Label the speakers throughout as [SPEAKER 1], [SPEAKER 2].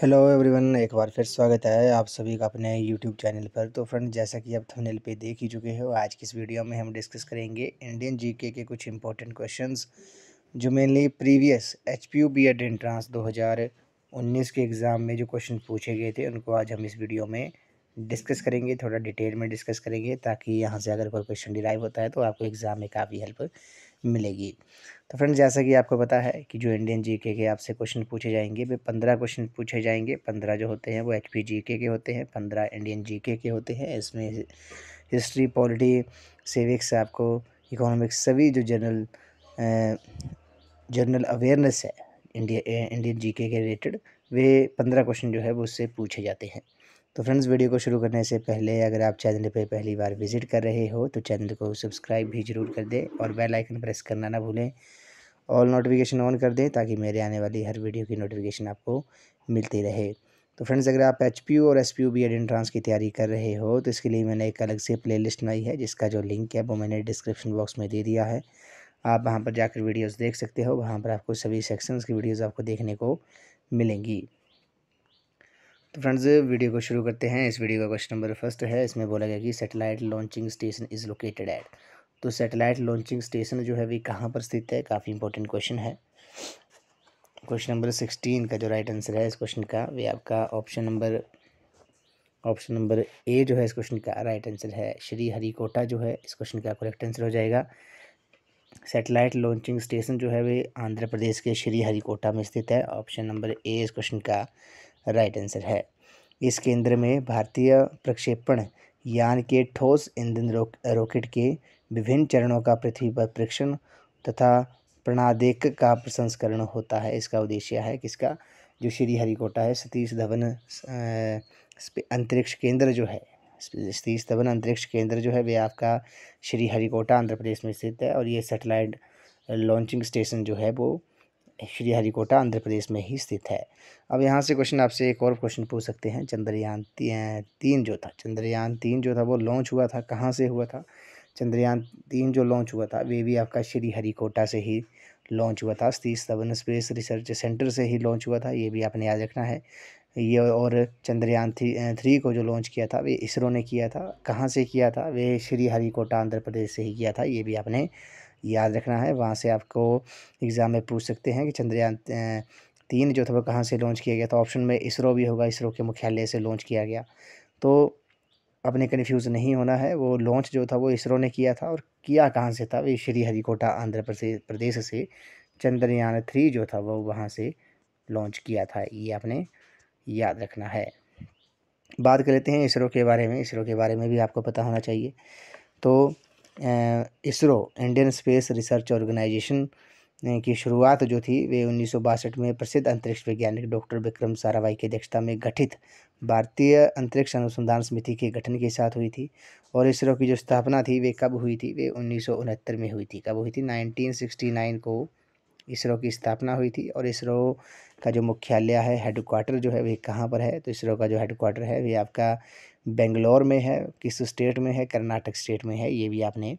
[SPEAKER 1] hello everyone एक बार फिर स्वागत है आप सभी का अपने यूट्यूब चैनल पर तो फ्रेंड जैसा कि आप थंबनेल पे देख ही चुके हो आज की इस वीडियो में हम डिस्कस करेंगे इंडियन जीके के कुछ इंपॉर्टेंट क्वेश्चंस जो mainly previous H P U B Ed entrance दो हज़ार उन्नीस के एग्ज़ाम में जो क्वेश्चन पूछे गए थे उनको आज हम इस वीडियो में डिस्कस करेंगे थोड़ा डिटेल में डिस्कस करेंगे ताकि यहाँ से अगर कोई क्वेश्चन डिराइव होता है तो आपको एग्ज़ाम में काफ़ी हेल्प मिलेगी तो फ्रेंड्स जैसा कि आपको पता है कि जो इंडियन जीके के आपसे क्वेश्चन पूछे जाएंगे वे पंद्रह क्वेश्चन पूछे जाएंगे पंद्रह जो होते हैं वो एच पी जीके के होते हैं पंद्रह इंडियन जीके के होते हैं इसमें हिस्ट्री पॉलिटी सिविक्स आपको इकोनॉमिक्स सभी जो जनरल जनरल अवेयरनेस है इंडिया इंडियन जीके के रिलेटेड वे पंद्रह क्वेश्चन जो है वो उससे पूछे जाते हैं तो फ्रेंड्स वीडियो को शुरू करने से पहले अगर आप चैनल पर पहली बार विजिट कर रहे हो तो चैनल को सब्सक्राइब भी ज़रूर कर दें और बेल आइकन प्रेस करना ना भूलें ऑल नोटिफिकेशन ऑन कर दें ताकि मेरे आने वाली हर वीडियो की नोटिफिकेशन आपको मिलती रहे तो फ्रेंड्स अगर आप एच और S P B Ed entrance की तैयारी कर रहे हो तो इसके लिए मैंने एक अलग से प्लेलिस्ट बनाई है जिसका जो लिंक है वो मैंने डिस्क्रिप्शन बॉक्स में दे दिया है आप वहाँ पर जाकर वीडियोज़ देख सकते हो वहाँ पर आपको सभी सेक्शन की वीडियोज़ आपको देखने को मिलेंगी तो फ्रेंड्स वीडियो को शुरू करते हैं इस वीडियो का क्वेश्चन नंबर फर्स्ट है इसमें बोला गया कि satellite launching station is located at तो सेटेलाइट लॉन्चिंग स्टेशन जो है वे कहाँ पर स्थित है काफ़ी इंपॉर्टेंट क्वेश्चन है क्वेश्चन नंबर सिक्सटीन का जो राइट आंसर है इस क्वेश्चन का वे आपका option number option number A जो है इस क्वेश्चन का राइट आंसर है श्री हरिकोटा जो है इस क्वेश्चन का करेक्ट आंसर हो जाएगा सेटेलाइट लॉन्चिंग स्टेशन जो है वे आंध्र प्रदेश के श्री हरिकोटा में स्थित है ऑप्शन नंबर ए इस क्वेश्चन का राइट आंसर है इस केंद्र में भारतीय प्रक्षेपण यान के ठोस ईंधन रॉकेट के विभिन्न चरणों का पृथ्वी पर परीक्षण तथा प्रणादेक का प्रसंस्करण होता है इसका उद्देश्य है किसका जो श्री हरिकोटा है सतीश धवन अंतरिक्ष केंद्र जो है सतीश धवन अंतरिक्ष केंद्र जो है वे आपका श्री हरिकोटा आंध्र प्रदेश में स्थित है और ये सेटेलाइट लॉन्चिंग स्टेशन जो है वो श्रीहरिकोटा आंध्र प्रदेश में ही स्थित है अब यहाँ से क्वेश्चन आपसे एक और क्वेश्चन पूछ सकते हैं चंद्रयान तीन जो था चंद्रयान तीन जो था वो लॉन्च हुआ था कहाँ से हुआ था चंद्रयान तीन जो लॉन्च हुआ था वे भी आपका श्रीहरिकोटा से ही लॉन्च हुआ था स्थित सबन स्पेस रिसर्च सेंटर से ही लॉन्च हुआ था ये भी आपने याद रखना है ये और चंद्रयान थ्री थ्री को जो लॉन्च किया था वे इसरो ने किया था कहाँ से किया था वे श्रीहरिकोटा आंध्र प्रदेश से ही किया था ये भी आपने याद रखना है वहाँ से आपको एग्ज़ाम में पूछ सकते हैं कि चंद्रयान तीन जो था वो कहाँ से लॉन्च किया गया था ऑप्शन में इसरो भी होगा इसरो के मुख्यालय से लॉन्च किया गया तो अपने कन्फ्यूज़ नहीं होना है वो लॉन्च जो था वो इसरो ने किया था और किया कहाँ से था श्री हरिकोटा आंध्र प्रदेश से चंद्रयान थ्री जो था वो वहाँ से लॉन्च किया था ये आपने याद रखना है बात कर लेते हैं इसरो के बारे में इसरो के बारे में भी आपको पता होना चाहिए तो ISRO Indian space research organisation की शुरुआत जो थी वे उन्नीस में प्रसिद्ध अंतरिक्ष वैज्ञानिक डॉक्टर विक्रम साराभाई की अध्यक्षता में गठित भारतीय अंतरिक्ष अनुसंधान समिति के गठन के साथ हुई थी और इसरो की जो स्थापना थी वे कब हुई थी वे उन्नीस में हुई थी कब हुई थी 1969 को इसरो की स्थापना हुई थी और इसरो का जो मुख्यालय है हेडक्वार्टर जो है वे कहाँ पर है तो इसरो का जो हेडक्वार्टर है वे आपका बेंगलोर में है किस स्टेट में है कर्नाटक स्टेट में है ये भी आपने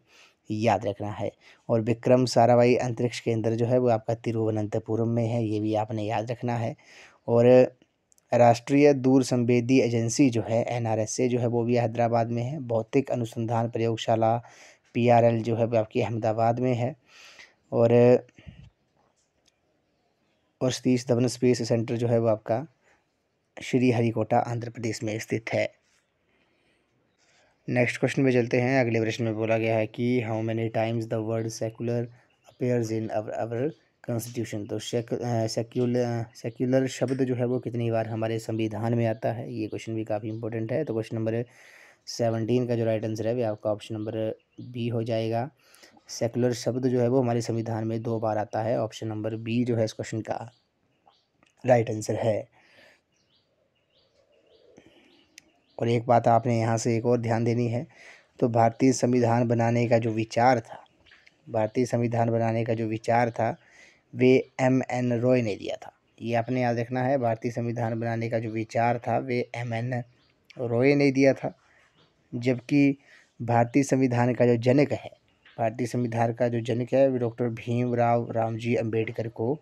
[SPEAKER 1] याद रखना है और विक्रम साराभाई अंतरिक्ष केंद्र जो है वो आपका तिरुवनंतपुरम में है ये भी आपने याद रखना है और राष्ट्रीय दूर संवेदी एजेंसी जो है एन आर एस ए जो है वो भी हैदराबाद में है भौतिक अनुसंधान प्रयोगशाला पी आर एल जो है वो आपकी अहमदाबाद में है और और सतीश धवन स्पेस सेंटर जो है वो आपका श्री हरिकोटा आंध्र प्रदेश में स्थित है नेक्स्ट क्वेश्चन में चलते हैं अगले प्रश्न में बोला गया है कि how many times the word secular appears in our constitution तो सेक्यूलर सेक्यूलर शब्द जो है वो कितनी बार हमारे संविधान में आता है ये क्वेश्चन भी काफ़ी इंपॉर्टेंट है तो क्वेश्चन नंबर सेवनटीन का जो राइट आंसर है वह आपका ऑप्शन नंबर बी हो जाएगा सेकुलर शब्द जो है वो हमारे संविधान में दो बार आता है ऑप्शन नंबर बी जो है इस क्वेश्चन का राइट आंसर है और एक बात आपने यहाँ से एक और ध्यान देनी है तो भारतीय संविधान बनाने का जो विचार था भारतीय संविधान बनाने का जो विचार था वे एम एन रॉय ने दिया था ये आपने याद रखना है भारतीय संविधान बनाने का जो विचार था वे एम एन रॉय ने दिया था जबकि भारतीय संविधान का जो जनक है भारतीय संविधान का जो जनक है वे डॉक्टर भीमराव रामजी अम्बेडकर को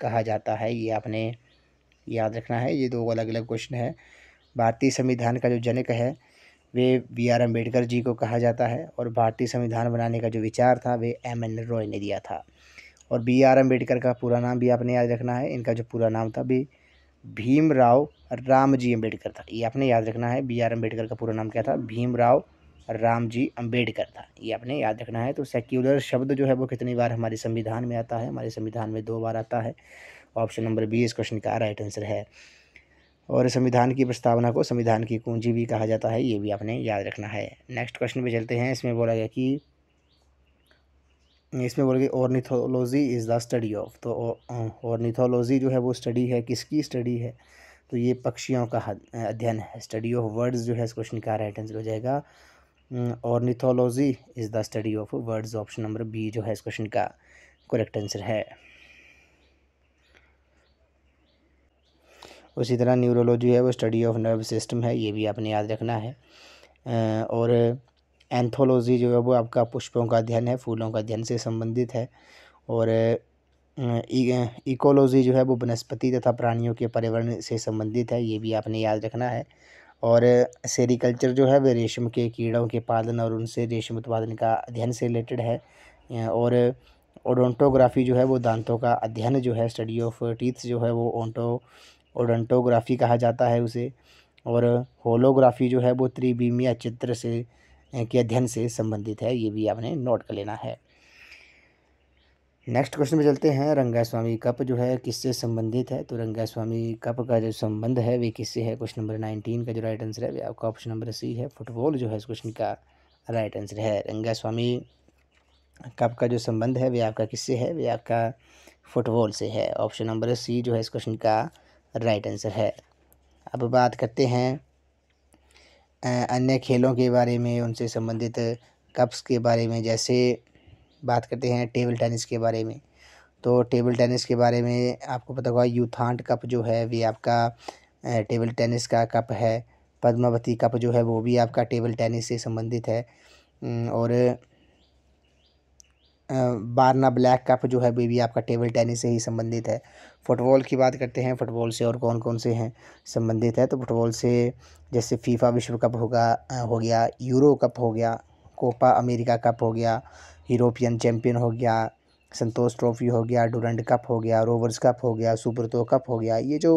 [SPEAKER 1] कहा जाता है ये आपने याद रखना है ये दो अलग अलग क्वेश्चन है भारतीय संविधान का जो जनक है वे बी आर अम्बेडकर जी को कहा जाता है और भारतीय संविधान बनाने का जो विचार था वे एम एन रॉय ने दिया था और बी आर अम्बेडकर का पूरा नाम भी आपने याद रखना है इनका जो पूरा नाम था भी राम जी अम्बेडकर था ये आपने याद रखना है बी आर अम्बेडकर का पूरा नाम क्या था भीम राव राम जी अम्बेडकर था ये आपने याद रखना है तो सेक्युलर शब्द जो है वो कितनी बार हमारे संविधान में आता है हमारे संविधान में दो बार आता है ऑप्शन नंबर बी इस क्वेश्चन का राइट आंसर है और संविधान की प्रस्तावना को संविधान की कुंजी भी कहा जाता है ये भी आपने याद रखना है नेक्स्ट क्वेश्चन पे चलते हैं इसमें बोला गया कि इसमें बोला गया ornithology is the study of तो ऑर्निथोलॉजी जो है वो स्टडी है किसकी स्टडी है तो ये पक्षियों का अध्ययन है स्टडी ऑफ वर्ड्स जो है इस क्वेश्चन का राइट आंसर हो जाएगा ornithology is the study of words option number B जो है इस क्वेश्चन का करेक्ट आंसर है उसी तरह न्यूरोलॉजी है वो स्टडी ऑफ नर्व सिस्टम है ये भी आपने याद रखना है और एंथोलॉजी जो है वो आपका पुष्पों का अध्ययन है फूलों का अध्ययन से संबंधित है और इकोलॉजी जो है वो वनस्पति तथा प्राणियों के पर्यावरण से संबंधित है ये भी आपने याद रखना है और सेरिकल्चर जो है वह रेशम के कीड़ों के पालन और उनसे रेशम उत्पादन का अध्ययन से रिलेटेड है और ओडोंटोग्राफी जो है वो दांतों का अध्ययन जो है स्टडी ऑफ टीथ जो है वो ओंटो ओडोन्टोग्राफ़ी कहा जाता है उसे और होलोग्राफ़ी जो है वो त्रिवीमिया चित्र से के अध्ययन से संबंधित है ये भी आपने नोट कर लेना है नेक्स्ट क्वेश्चन में चलते हैं रंगा स्वामी कप जो है किससे संबंधित है तो रंगा स्वामी कप का जो संबंध है वे किससे है क्वेश्चन नंबर नाइनटीन का जो राइट आंसर है वे आपका ऑप्शन नंबर सी है फुटबॉल जो है इस क्वेश्चन का राइट आंसर है रंगा स्वामी कप का जो संबंध है वे आपका किससे है वे आपका फुटबॉल से है ऑप्शन नंबर सी जो है इस क्वेश्चन का राइट आंसर है अब बात करते हैं अन्य खेलों के बारे में उनसे संबंधित कप्स के बारे में जैसे बात करते हैं टेबल टेनिस के बारे में तो टेबल टेनिस के बारे में आपको पता होगा यूथांट कप जो है वे आपका टेबल टेनिस का कप है पद्मावती कप जो है वो भी आपका टेबल टेनिस से संबंधित है और बारना ब्लैक कप जो है वे भी आपका टेबल टेनिस से ही संबंधित है फ़ुटबॉल की बात करते हैं फ़ुटबॉल से और कौन कौन से हैं संबंधित है तो फ़ुटबॉल से जैसे फीफा विश्व कप होगा हो गया यूरो कप हो गया कोपा अमेरिका कप हो गया यूरोपियन चैम्पियन हो गया संतोष ट्रॉफी हो गया डोरंड कप हो गया रोवर्स कप हो गया सुपर तो कप हो गया ये जो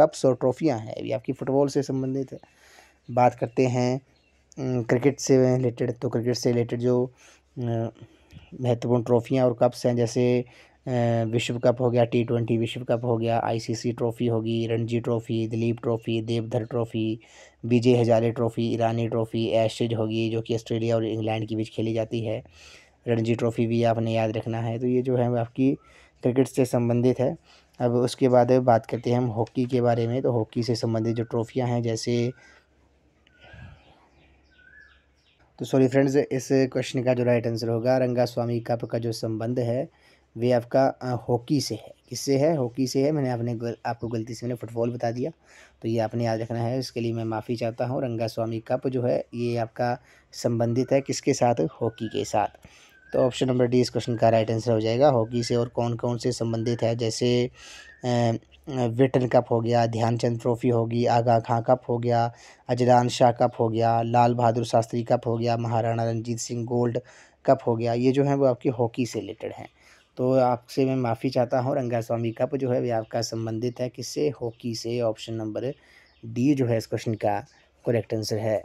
[SPEAKER 1] कप्स और ट्रॉफियाँ हैं ये आपकी फ़ुटबॉल से संबंधित है बात करते हैं क्रिकेट से रिलेटेड तो क्रिकेट से रिलेटेड जो महत्वपूर्ण ट्रॉफियाँ और कप्स हैं जैसे विश्व कप हो गया टी ट्वेंटी विश्व कप हो गया आईसीसी ट्रॉफ़ी होगी Ranji trophy Duleep trophy Deodhar trophy Vijay Hazare trophy Irani trophy Ashes होगी जो कि ऑस्ट्रेलिया और इंग्लैंड के बीच खेली जाती है रणजी ट्रॉफ़ी भी आपने याद रखना है तो ये जो है आपकी क्रिकेट से संबंधित है अब उसके बाद बात करते हैं हम हॉकी के बारे में तो हॉकी से संबंधित जो ट्रॉफ़ियाँ हैं जैसे तो सॉरी फ्रेंड्स इस क्वेश्चन का जो राइट आंसर होगा रंगा स्वामी कप का जो संबंध है वे आपका हॉकी से है किससे है हॉकी से है मैंने आपने गल, आपको गलती से मैंने फुटबॉल बता दिया तो ये आपने याद रखना है इसके लिए मैं माफ़ी चाहता हूँ रंगा स्वामी कप जो है ये आपका संबंधित है किसके साथ हॉकी के साथ तो ऑप्शन नंबर डी इस क्वेश्चन का राइट आंसर हो जाएगा हॉकी से और कौन कौन से संबंधित है जैसे विटन कप हो गया ध्यानचंद ट्रॉफी होगी आगा खां कप हो गया अजदान शाह कप हो गया लाल बहादुर शास्त्री कप हो गया महाराणा रंजीत सिंह गोल्ड कप हो गया ये जो है वो आपकी हॉकी से रिलेटेड हैं तो आपसे मैं माफ़ी चाहता हूँ रंगा स्वामी कप जो है आपका संबंधित है किससे हॉकी से ऑप्शन नंबर डी जो है इस क्वेश्चन का करेक्ट आंसर है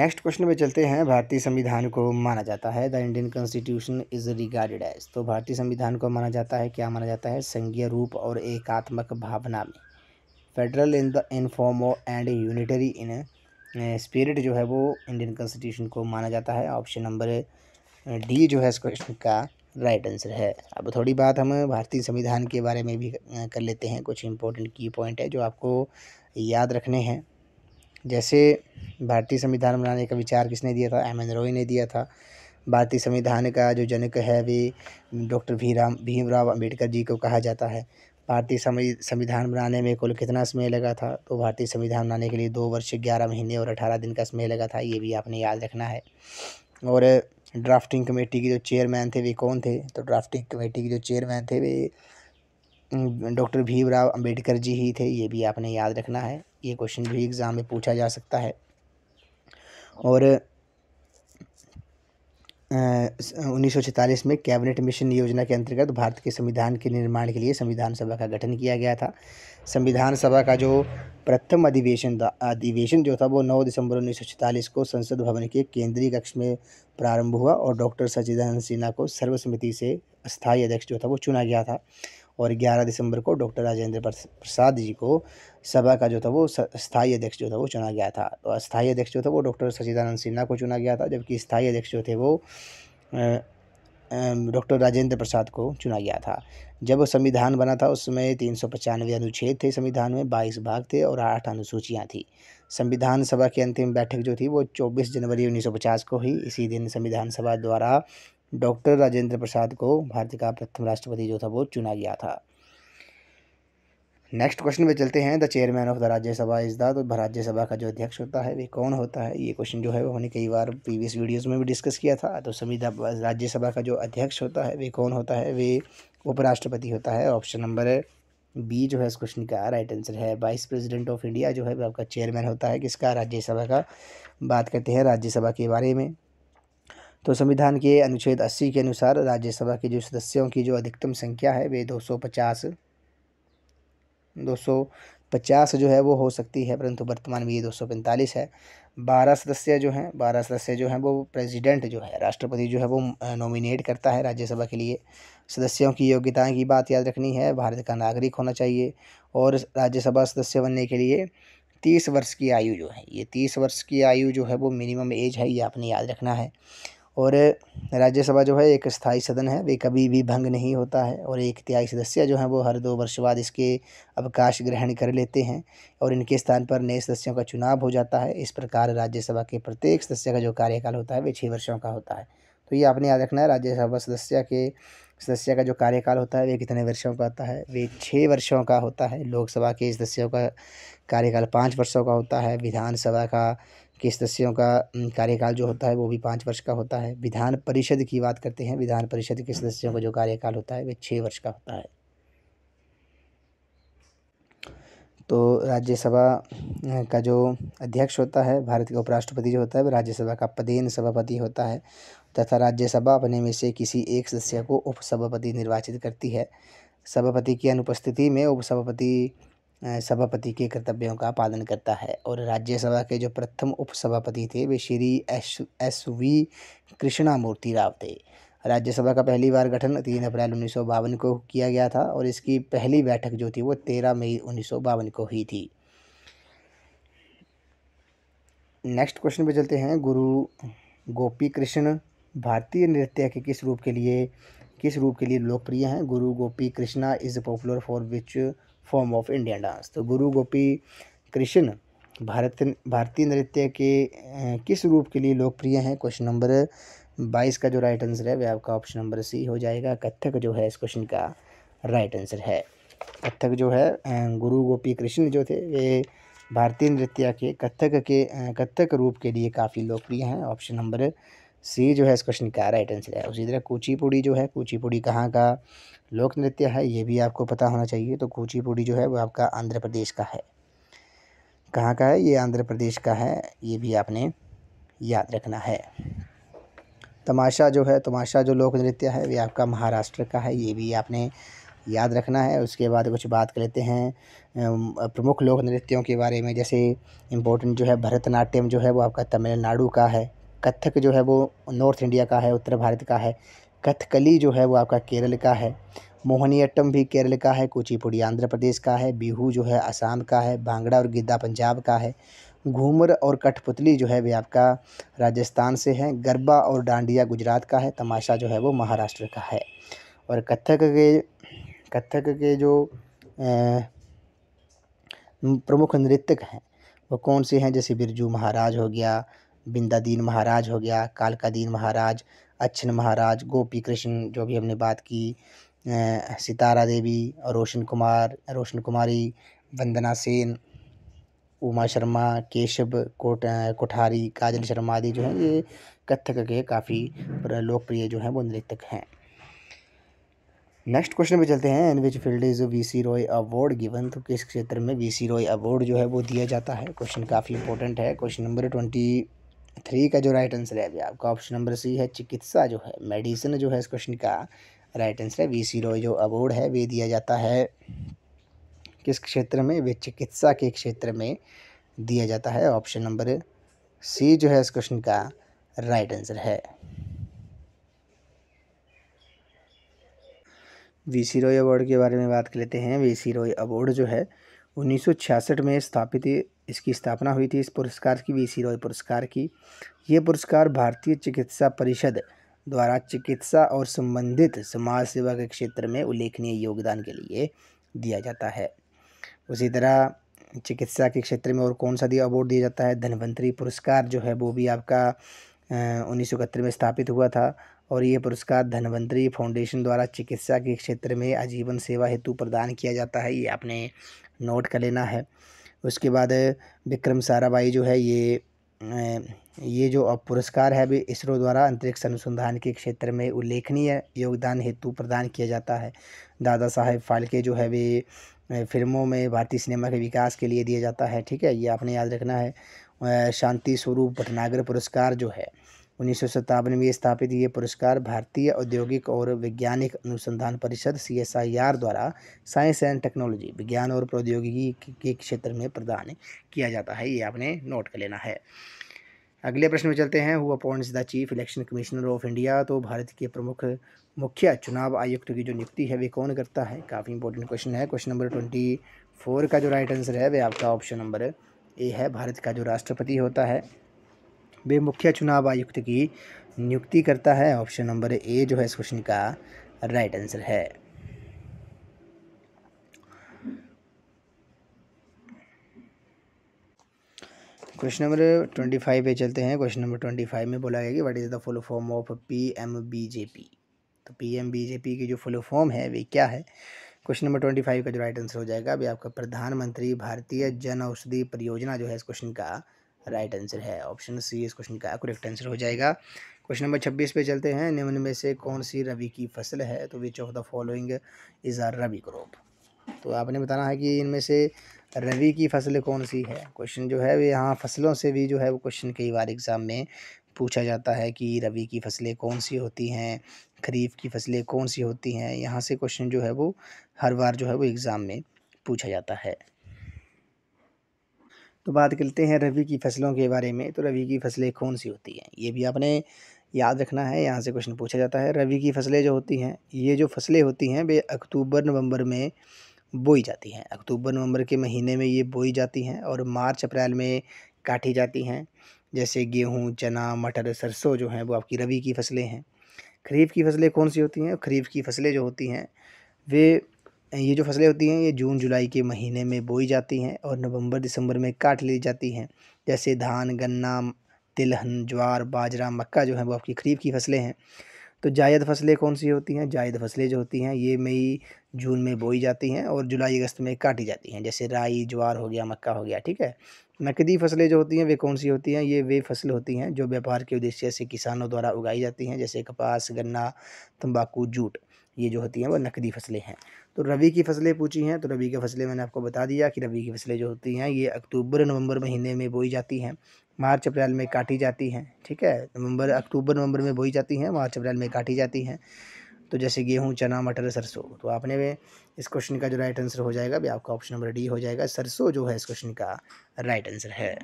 [SPEAKER 1] नेक्स्ट क्वेश्चन पे चलते हैं भारतीय संविधान को माना जाता है the Indian constitution is regarded as तो भारतीय संविधान को माना जाता है क्या माना जाता है संघीय रूप और एकात्मक भावना में federal in the in form and unitary in spirit जो है वो इंडियन कॉन्स्टिट्यूशन को माना जाता है ऑप्शन नंबर डी जो है इस क्वेश्चन का राइट आंसर है अब थोड़ी बात हम भारतीय संविधान के बारे में भी कर लेते हैं कुछ इंपॉर्टेंट की पॉइंट है जो आपको याद रखने हैं जैसे भारतीय संविधान बनाने का विचार किसने दिया था एम एन रॉय ने दिया था भारतीय संविधान का जो जनक है वे डॉक्टर भीराम भीमराव अंबेडकर जी को कहा जाता है भारतीय संविधान बनाने में कुल कितना समय लगा था तो भारतीय संविधान बनाने के लिए दो वर्ष ग्यारह महीने और अठारह दिन का समय लगा था ये भी आपने याद रखना है और ड्राफ्टिंग कमेटी के जो चेयरमैन थे वे कौन थे तो ड्राफ्टिंग कमेटी के जो चेयरमैन थे वे डॉक्टर भीमराव अंबेडकर जी ही थे ये भी आपने याद रखना है ये क्वेश्चन भी एग्ज़ाम में पूछा जा सकता है और उन्नीस में कैबिनेट मिशन योजना के अंतर्गत भारत के संविधान के निर्माण के लिए संविधान सभा का गठन किया गया था संविधान सभा का जो प्रथम अधिवेशन था अधिवेशन जो था वो 9 दिसंबर उन्नीस को संसद भवन के केंद्रीय कक्ष में प्रारंभ हुआ और डॉक्टर सचिदानंद सिन्हा को सर्वसम्मति से स्थायी अध्यक्ष जो था वो चुना गया था और 11 दिसंबर को डॉक्टर राजेंद्र प्रसाद जी को सभा का जो था वो स्थायी अध्यक्ष जो था वो चुना गया था तो स्थायी अध्यक्ष जो था वो डॉक्टर सचिदानंद सिन्हा को चुना गया था जबकि स्थायी अध्यक्ष जो थे वो डॉक्टर राजेंद्र प्रसाद को चुना गया था जब संविधान बना था उसमें तीन सौ पचानवे अनुच्छेद थे संविधान में बाईस भाग थे और आठ अनुसूचियाँ थी संविधान सभा की अंतिम बैठक जो थी वो चौबीस जनवरी उन्नीस सौ पचास को हुई इसी दिन संविधान सभा द्वारा डॉक्टर राजेंद्र प्रसाद को भारत का प्रथम राष्ट्रपति जो था वो चुना गया था नेक्स्ट क्वेश्चन पे चलते हैं the chairman of the Rajya Sabha is the तो राज्यसभा का जो अध्यक्ष होता है वे कौन होता है ये क्वेश्चन जो है वो हमने कई बार प्रीवियस वीडियोस में भी डिस्कस किया था तो संविधा राज्यसभा का जो अध्यक्ष होता है वे कौन होता है वे उपराष्ट्रपति होता है ऑप्शन नंबर बी जो है इस क्वेश्चन का राइट आंसर है वाइस प्रेसिडेंट ऑफ इंडिया जो है आपका चेयरमैन होता है किसका राज्यसभा का बात करते हैं राज्यसभा के बारे में तो संविधान के अनुच्छेद 80 के अनुसार राज्यसभा के जो सदस्यों की जो अधिकतम संख्या है वे 250 250 जो है वो हो सकती है परंतु वर्तमान में ये 245 है बारह सदस्य जो हैं बारह सदस्य जो हैं वो प्रेसिडेंट जो है राष्ट्रपति जो है वो नॉमिनेट करता है राज्यसभा के लिए सदस्यों की योग्यताएं की बात याद रखनी है भारत का नागरिक होना चाहिए और राज्यसभा सदस्य बनने के लिए तीस वर्ष की आयु जो है ये तीस वर्ष की आयु जो है वो मिनिमम एज है ये आपने याद रखना है और राज्यसभा जो है एक स्थायी सदन है वे कभी भी भंग नहीं होता है और एक तिहाई सदस्य जो हैं वो हर दो वर्ष बाद इसके अवकाश ग्रहण कर लेते हैं और इनके स्थान पर नए सदस्यों का चुनाव हो जाता है इस प्रकार राज्यसभा के प्रत्येक सदस्य का जो कार्यकाल होता है वे छः वर्षों का होता है तो ये आपने याद रखना है राज्यसभा सदस्य के सदस्य का जो कार्यकाल होता है वे कितने वर्षों का होता है वे छः वर्षों का होता है लोकसभा के सदस्यों का कार्यकाल पाँच वर्षों का होता है विधानसभा का के सदस्यों का कार्यकाल जो होता है वो भी पाँच वर्ष का होता है विधान परिषद की बात करते हैं विधान परिषद के सदस्यों का जो कार्यकाल होता है वह छः वर्ष का होता है तो राज्यसभा का जो अध्यक्ष होता है भारत के उपराष्ट्रपति जो होता है वह राज्यसभा का पदेन सभापति होता है तथा राज्यसभा अपने में से किसी एक सदस्य को उपसभापति निर्वाचित करती है सभापति की अनुपस्थिति में उपसभापति सभापति के कर्तव्यों का पालन करता है और राज्यसभा के जो प्रथम उपसभापति थे वे Shri S S V Krishnamurthy Rao थे राज्यसभा का पहली बार गठन तीन अप्रैल उन्नीस को किया गया था और इसकी पहली बैठक जो थी वो तेरह मई उन्नीस को हुई थी नेक्स्ट क्वेश्चन पे चलते हैं गुरु गोपी कृष्ण भारतीय नृत्य के किस रूप के लिए किस रूप के लिए लोकप्रिय हैं Guru Gopi Krishna is popular for which form of Indian dance तो गुरु गोपी कृष्ण भारत भारतीय नृत्य के किस रूप के लिए लोकप्रिय हैं क्वेश्चन नंबर बाईस का जो राइट आंसर है वह आपका ऑप्शन नंबर सी हो जाएगा कथक जो है इस क्वेश्चन का राइट आंसर है कथक जो है गुरु गोपी कृष्ण जो थे वे भारतीय नृत्य के कथक के कथक रूप के लिए काफ़ी लोकप्रिय हैं ऑप्शन नंबर सी जो है इस क्वेश्चन का राइट आंसर है उसी तरह कूचीपुड़ी जो है कूचीपुड़ी कहाँ का लोक नृत्य है ये भी आपको पता होना चाहिए तो कूचीपुड़ी जो है वो आपका आंध्र प्रदेश का है कहाँ का है ये आंध्र प्रदेश का है ये भी आपने याद रखना है तमाशा जो है तमाशा जो लोक नृत्य है वे आपका महाराष्ट्र का है ये भी आपने याद रखना है उसके बाद कुछ बात कर लेते हैं प्रमुख लोक नृत्यों के बारे में जैसे इम्पोर्टेंट जो है भरतनाट्यम जो है वो आपका तमिलनाडु का है कथक जो है वो नॉर्थ इंडिया का है उत्तर भारत का है कथकली जो है वो आपका केरल का है मोहनीअट्टम भी केरल का है कुचिपुड़ी आंध्र प्रदेश का है बिहू जो है असम का है भांगड़ा और गिद्दा पंजाब का है घूमर और कठपुतली जो है वे आपका राजस्थान से है गरबा और डांडिया गुजरात का है तमाशा जो है वो महाराष्ट्र का है और कथक के कथक के जो प्रमुख नृत्यक हैं वो कौन से हैं जैसे बिरजू महाराज हो गया बिंदादीन महाराज हो गया कालकादीन महाराज अच्छन महाराज गोपी कृष्ण जो भी हमने बात की सितारा देवी रोशन कुमार रोशन कुमारी वंदना सेन उमा शर्मा केशव कोट कोठारी काजल शर्मा आदि जो हैं ये कथक के काफ़ी लोकप्रिय जो हैं वो नृतक हैं नेक्स्ट क्वेश्चन पे चलते हैं in which field is V C Roy award given तो किस क्षेत्र में वी सी रॉय अवार्ड जो है वो दिया जाता है क्वेश्चन काफ़ी इंपॉर्टेंट है क्वेश्चन नंबर ट्वेंटी थ्री का जो राइट आंसर है अभी आपका ऑप्शन नंबर सी है चिकित्सा जो है मेडिसिन जो है इस क्वेश्चन का राइट आंसर है वी सी रॉय जो अवार्ड है वे दिया जाता है किस क्षेत्र में वे चिकित्सा के क्षेत्र में दिया जाता है ऑप्शन नंबर सी जो है इस क्वेश्चन का राइट आंसर है वी सी अवार्ड के बारे में बात कर लेते हैं वी सी रॉय अवार्ड जो है 1966 में स्थापित इसकी स्थापना हुई थी इस पुरस्कार की वी सी रॉय पुरस्कार की ये पुरस्कार भारतीय चिकित्सा परिषद द्वारा चिकित्सा और संबंधित समाज सेवा के क्षेत्र में उल्लेखनीय योगदान के लिए दिया जाता है उसी तरह चिकित्सा के क्षेत्र में और कौन सा दिया अवार्ड दिया जाता है धनवंतरी पुरस्कार जो है वो भी आपका उन्नीस में स्थापित हुआ था और ये पुरस्कार धनवंतरी फाउंडेशन द्वारा चिकित्सा के क्षेत्र में आजीवन सेवा हेतु प्रदान किया जाता है ये आपने नोट कर लेना है उसके बाद विक्रम साराभाई जो है ये ये जो पुरस्कार है अभी इसरो द्वारा अंतरिक्ष अनुसंधान के क्षेत्र में उल्लेखनीय योगदान हेतु प्रदान किया जाता है दादा साहेब फाल्के जो है भी फिल्मों में भारतीय सिनेमा के विकास के लिए दिया जाता है ठीक है ये आपने याद रखना है शांति स्वरूप भटनागर पुरस्कार जो है उन्नीस में स्थापित ये पुरस्कार भारतीय औद्योगिक और वैज्ञानिक अनुसंधान परिषद सी द्वारा साइंस एंड टेक्नोलॉजी विज्ञान और प्रौद्योगिकी के क्षेत्र में प्रदान किया जाता है ये आपने नोट कर लेना है अगले प्रश्न में चलते हैं हुआ appoints the chief election commissioner of India तो भारत के प्रमुख मुख्य चुनाव आयुक्त की जो नियुक्ति है वे कौन करता है काफ़ी इंपॉर्टेंट क्वेश्चन है क्वेश्चन नंबर ट्वेंटी फोर का जो राइट आंसर है वे आपका ऑप्शन नंबर ए है भारत का जो राष्ट्रपति होता है वे मुख्य चुनाव आयुक्त की नियुक्ति करता है ऑप्शन नंबर ए जो है इस क्वेश्चन का राइट आंसर है क्वेश्चन नंबर ट्वेंटी फाइव पे चलते हैं क्वेश्चन नंबर ट्वेंटी फाइव में बोला गया कि what is the full form of P M B J P तो P M B J P की जो फुल फॉर्म है वे क्या है क्वेश्चन नंबर ट्वेंटी फाइव का जो राइट आंसर हो जाएगा अभी आपका प्रधानमंत्री भारतीय जन औषधि परियोजना जो है इस क्वेश्चन का राइट आंसर है ऑप्शन सी इस क्वेश्चन का करेक्ट आंसर हो जाएगा क्वेश्चन नंबर छब्बीस पे चलते हैं निम्न में से कौन सी रबी की फसल है तो which of the following is are rabi crop तो आपने बताना है कि इनमें से रबी की फसल कौन सी है क्वेश्चन जो है यहाँ फसलों से भी जो है वो क्वेश्चन कई बार एग्ज़ाम में पूछा जाता है कि रबी की फसलें कौन सी होती हैं खरीफ की फसलें कौन सी होती हैं यहाँ से क्वेश्चन जो है वो हर बार जो है वो एग्ज़ाम में पूछा जाता है तो बात करते हैं रबी की फसलों के बारे में तो रबी की फसलें कौन सी होती हैं ये भी आपने याद रखना है यहाँ से क्वेश्चन पूछा जाता है रबी की फसलें जो होती हैं ये जो फसलें होती हैं वे अक्टूबर नवंबर में बोई जाती हैं अक्टूबर नवंबर के महीने में ये बोई जाती हैं और मार्च अप्रैल में काटी जाती हैं जैसे गेहूँ चना मटर सरसों जो हैं वो आपकी रबी की फसलें हैं खरीफ की फसलें कौन सी होती हैं खरीफ की फसलें जो होती हैं वे ये जो फसलें होती हैं ये जून जुलाई के महीने में बोई जाती हैं और नवंबर दिसंबर में काट ली जाती हैं जैसे धान गन्ना तिलहन ज्वार बाजरा मक्का जो है वो आपकी खरीफ की फसलें हैं तो जायद फसलें कौन सी होती हैं जायद फसलें जो होती हैं ये मई जून में बोई जाती हैं और जुलाई अगस्त में काटी जाती हैं जैसे राई ज्वार हो गया मक्का हो गया ठीक है नकदी फसलें जो होती हैं वे कौन सी होती हैं ये वे फसल होती हैं जो व्यापार के उद्देश्य से किसानों द्वारा उगाई जाती हैं जैसे कपास गन्ना तंबाकू जूट ये जो होती हैं वो नकदी फसलें हैं तो रबी की फसलें पूछी हैं तो रबी की फसलें मैंने आपको बता दिया कि रबी की फसलें जो होती हैं ये अक्टूबर नवंबर महीने में बोई जाती हैं मार्च अप्रैल में काटी जाती हैं ठीक है नवंबर अक्टूबर नवंबर में बोई जाती हैं मार्च अप्रैल में काटी जाती हैं तो जैसे गेहूँ चना मटर सरसों तो आपने इस क्वेश्चन का जो राइट आंसर हो जाएगा भी आपका ऑप्शन नंबर डी हो जाएगा सरसों जो है इस क्वेश्चन का राइट आंसर है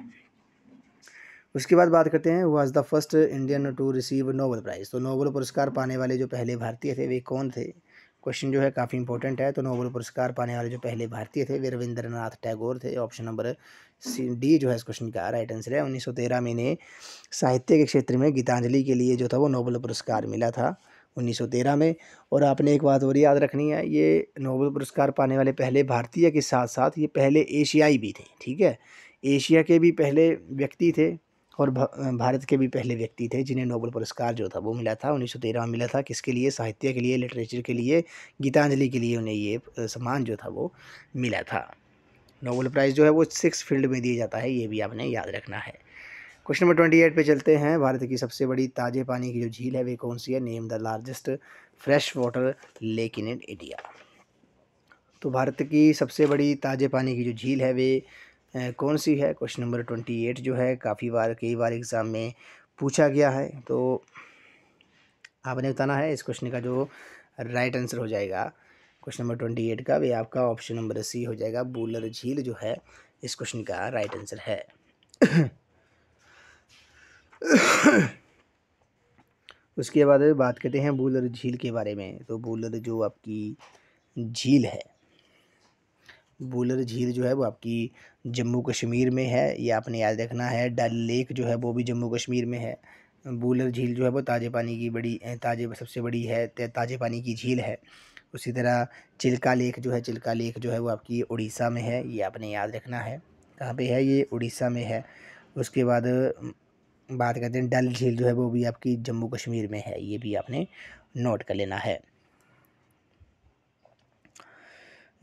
[SPEAKER 1] उसके बाद बात करते हैं was the first Indian to receive Nobel prize तो नोबल पुरस्कार पाने वाले जो पहले भारतीय थे वे कौन थे क्वेश्चन जो है काफ़ी इंपॉर्टेंट है तो नोबल पुरस्कार पाने वाले जो पहले भारतीय थे वे रविंद्रनाथ टैगोर थे ऑप्शन नंबर सी डी जो है इस क्वेश्चन का राइट आंसर है 1913 में इन्हें साहित्य के क्षेत्र में गीतांजलि के लिए जो था वो नोबल पुरस्कार मिला था 1913 में और आपने एक बात और याद रखनी है ये नोबल पुरस्कार पाने वाले पहले भारतीय के साथ साथ ये पहले एशियाई भी थे ठीक है एशिया के भी पहले व्यक्ति थे और भारत के भी पहले व्यक्ति थे जिन्हें नोबल पुरस्कार जो था वो मिला था उन्नीस में मिला था किसके लिए साहित्य के लिए लिटरेचर के लिए गीतांजलि के लिए उन्हें ये सम्मान जो था वो मिला था नोबल प्राइज़ जो है वो सिक्स फील्ड में दिया जाता है ये भी आपने याद रखना है क्वेश्चन नंबर ट्वेंटी एट पर चलते हैं भारत की सबसे बड़ी ताजे पानी की जो झील है वे कौन सी है name the largest fresh water lake in India तो भारत की सबसे बड़ी ताजे पानी की जो झील है वे कौन सी है क्वेश्चन नंबर ट्वेंटी एट जो है काफ़ी बार कई बार एग्ज़ाम में पूछा गया है तो आपने बताना है इस क्वेश्चन का जो राइट आंसर हो जाएगा क्वेश्चन नंबर ट्वेंटी एट का भी आपका ऑप्शन नंबर सी हो जाएगा बूलर झील जो है इस क्वेश्चन का राइट आंसर है उसके बाद बात करते हैं बूलर झील के बारे में तो बूलर जो आपकी झील है बुलर झील जो है वो आपकी जम्मू कश्मीर में है ये आपने याद रखना है डल लेक जो है वो भी जम्मू कश्मीर में है बुलर झील जो है वो ताज़े पानी की बड़ी ताज़े सबसे बड़ी है ताज़े पानी की झील है उसी तरह चिल्का लेक जो है चिल्का लेक जो है वो आपकी उड़ीसा में है ये आपने याद रखना है कहाँ पे है ये उड़ीसा में है उसके बाद बात करते हैं डल झील जो है वो भी आपकी जम्मू कश्मीर में है ये भी आपने नोट कर लेना है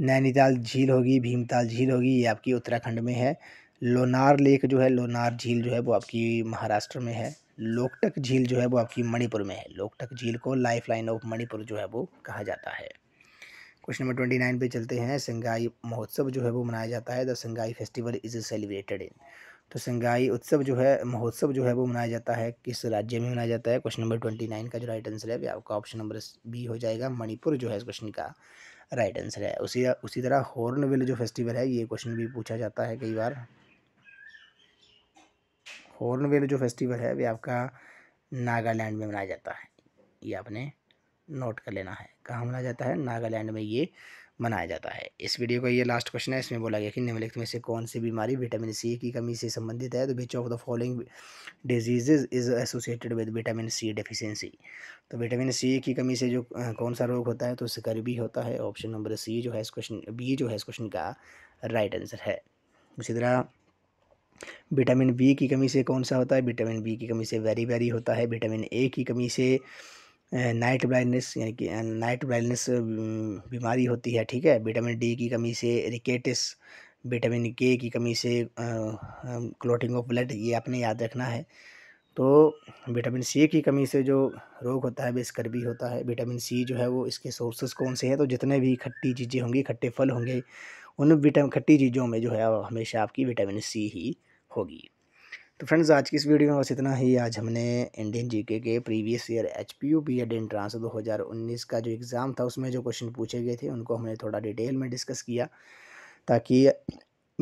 [SPEAKER 1] नैनीताल झील होगी भीमताल झील होगी ये आपकी उत्तराखंड में है लोनार लेक जो है लोनार झील जो है वो आपकी महाराष्ट्र में है लोकटक झील जो है वो आपकी मणिपुर में है लोकटक झील को लाइफ लाइन ऑफ मणिपुर जो है वो कहा जाता है क्वेश्चन नंबर ट्वेंटी नाइन पर चलते हैं संगाई महोत्सव जो है वो मनाया जाता है the Sangai festival is celebrated in तो संगाई उत्सव जो है महोत्सव जो है वो मनाया जाता है किस राज्य में मनाया जाता है क्वेश्चन नंबर ट्वेंटी नाइन का जो राइट आंसर है आपका ऑप्शन नंबर बी हो जाएगा मणिपुर जो है इस क्वेश्चन का राइट आंसर है उसी उसी तरह हॉर्नबिल जो फेस्टिवल है ये क्वेश्चन भी पूछा जाता है कई बार हॉर्नबिल जो फेस्टिवल है वे आपका नागालैंड में मनाया जाता है ये आपने नोट कर लेना है कहाँ मनाया जाता है नागालैंड में ये मनाया जाता है इस वीडियो का ये लास्ट क्वेश्चन है इसमें बोला गया कि निम्नलिखित में से कौन सी बीमारी विटामिन सी की कमी से संबंधित है तो which of the following diseases is associated with vitamin C deficiency तो विटामिन सी की कमी से जो कौन सा रोग होता है तो स्कर्वी होता है ऑप्शन नंबर सी जो है इस क्वेश्चन बी जो है इस क्वेश्चन का राइट आंसर है उसी तरह विटामिन बी की कमी से कौन सा होता है विटामिन बी की कमी से वेरी वेरी होता है विटामिन ए की कमी से नाइट ब्लाइंडनेस यानी कि नाइट ब्लाइंडनेस बीमारी होती है ठीक है विटामिन डी की कमी से रिकेटिस विटामिन के की कमी से क्लोटिंग ऑफ ब्लड ये आपने याद रखना है तो विटामिन सी की कमी से जो रोग होता है वे स्कर्बी होता है विटामिन सी जो है वो इसके सोर्सेज कौन से हैं तो जितने भी खट्टी चीज़ें होंगी खट्टे फल होंगे उन विटामिन खट्टी चीज़ों में जो है हमेशा आपकी विटामिन सी ही होगी तो फ्रेंड्स आज की इस वीडियो में बस इतना ही आज हमने इंडियन जीके के previous year H P U B Ed entrance दो हज़ार उन्नीस का जो एग्ज़ाम था उसमें जो क्वेश्चन पूछे गए थे उनको हमने थोड़ा डिटेल में डिस्कस किया ताकि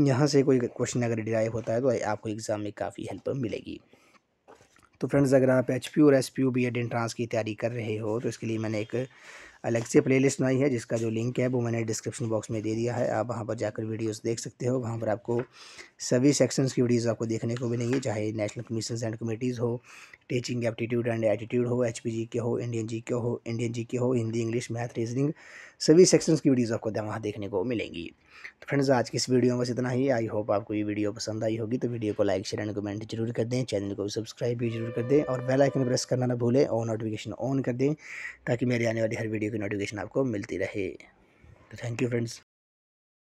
[SPEAKER 1] यहाँ से कोई क्वेश्चन अगर डिराइव होता है तो आपको एग्ज़ाम में काफ़ी हेल्प मिलेगी तो फ्रेंड्स अगर आप एच पी और S P U B Ed entrance की तैयारी कर रहे हो तो इसके लिए मैंने एक अलग से प्लेलिस्ट बनाई है जिसका जो लिंक है वो मैंने डिस्क्रिप्शन बॉक्स में दे दिया है आप वहाँ पर जाकर वीडियोस देख सकते हो वहाँ पर आपको सभी सेक्शंस की वीडियोस आपको देखने को मिलेंगी चाहे नेशनल कमीशन एंड कमेटीज़ हो टीचिंग एप्टीट्यूड एंड एटीट्यूड हो एच के हो इंडियन जी के हो इंडियन जी के हो हिंदी इंग्लिश मैथ रीजनिंग सभी सेक्शंस की वीडियोस आपको वहाँ देखने को मिलेंगी तो फ्रेंड्स आज की इस वीडियो में बस इतना ही आई होप आपको ये वीडियो पसंद आई होगी तो वीडियो को लाइक शेयर एंड कमेंट जरूर कर दें चैनल को सब्सक्राइब भी जरूर कर दें और बेल आइकन प्रेस करना ना भूलें और नोटिफिकेशन ऑन कर दें ताकि मेरी आने वाली हर वीडियो की नोटिफिकेशन आपको मिलती रहे तो थैंक यू फ्रेंड्स